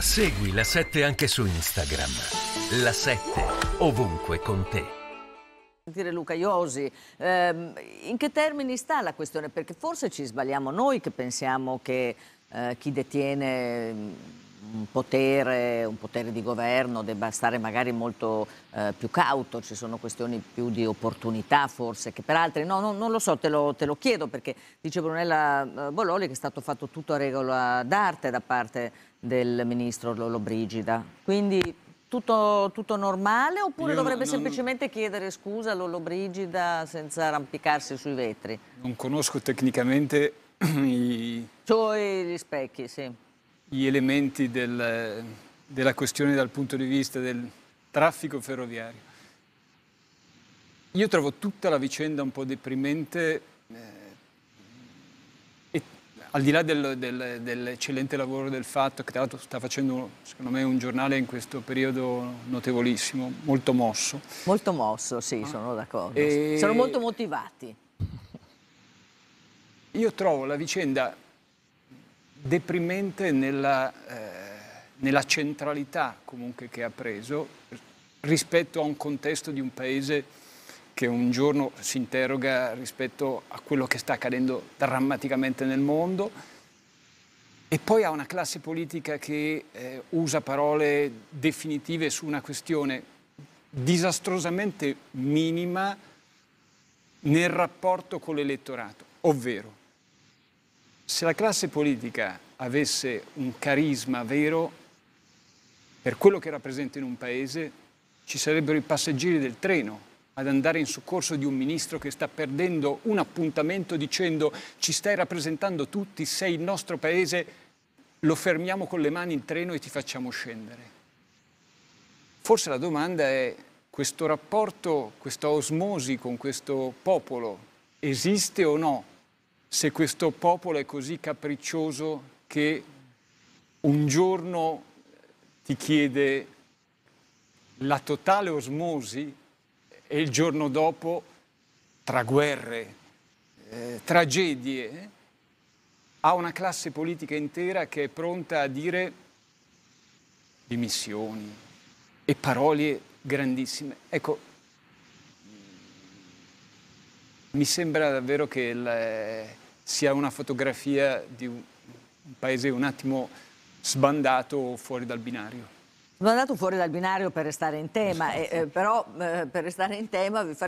Segui la 7 anche su Instagram. La 7 ovunque con te. Sentire Luca Iosi, ehm, in che termini sta la questione? Perché forse ci sbagliamo noi che pensiamo che eh, chi detiene un potere, un potere, di governo debba stare magari molto eh, più cauto, ci sono questioni più di opportunità forse che per altri, no, no non lo so, te lo, te lo, chiedo perché dice Brunella eh, Bololi che è stato fatto tutto a regola d'arte da parte del ministro Lollobrigida, quindi tutto, tutto, normale oppure Io dovrebbe non, semplicemente non... chiedere scusa a Lollobrigida senza arrampicarsi sui vetri? Non conosco tecnicamente i... Cioè gli specchi, sì gli elementi del, della questione dal punto di vista del traffico ferroviario. Io trovo tutta la vicenda un po' deprimente, eh, al di là del, del, dell'eccellente lavoro del fatto, che tra l'altro sta facendo, secondo me, un giornale in questo periodo notevolissimo, molto mosso. Molto mosso, sì, ah. sono d'accordo. E... Sono molto motivati. Io trovo la vicenda deprimente nella, eh, nella centralità comunque che ha preso rispetto a un contesto di un paese che un giorno si interroga rispetto a quello che sta accadendo drammaticamente nel mondo e poi ha una classe politica che eh, usa parole definitive su una questione disastrosamente minima nel rapporto con l'elettorato, ovvero se la classe politica avesse un carisma vero per quello che rappresenta in un paese, ci sarebbero i passeggeri del treno ad andare in soccorso di un ministro che sta perdendo un appuntamento dicendo ci stai rappresentando tutti, sei il nostro paese, lo fermiamo con le mani in treno e ti facciamo scendere. Forse la domanda è questo rapporto, questa osmosi con questo popolo esiste o no? se questo popolo è così capriccioso che un giorno ti chiede la totale osmosi e il giorno dopo tra guerre, eh, tragedie, eh, ha una classe politica intera che è pronta a dire dimissioni e parole grandissime. Ecco, mi sembra davvero che il eh, sia una fotografia di un paese un attimo sbandato fuori dal binario. Sbandato fuori dal binario per restare in tema, eh, eh però eh, per restare in tema vi faccio...